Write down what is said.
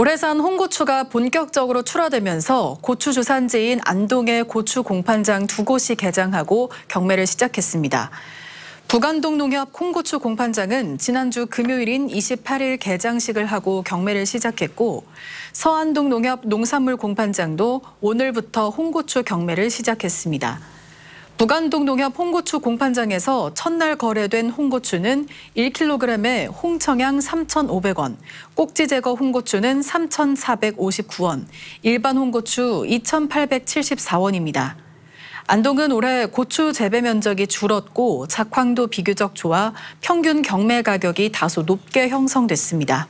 올해산 홍고추가 본격적으로 출하되면서 고추 주산지인 안동의 고추 공판장 두 곳이 개장하고 경매를 시작했습니다. 북안동 농협 콩고추 공판장은 지난주 금요일인 28일 개장식을 하고 경매를 시작했고 서안동 농협 농산물 공판장도 오늘부터 홍고추 경매를 시작했습니다. 부관동 농협 홍고추 공판장에서 첫날 거래된 홍고추는 1kg에 홍청양 3,500원, 꼭지 제거 홍고추는 3,459원, 일반 홍고추 2,874원입니다. 안동은 올해 고추 재배 면적이 줄었고 작황도 비교적 좋아 평균 경매 가격이 다소 높게 형성됐습니다.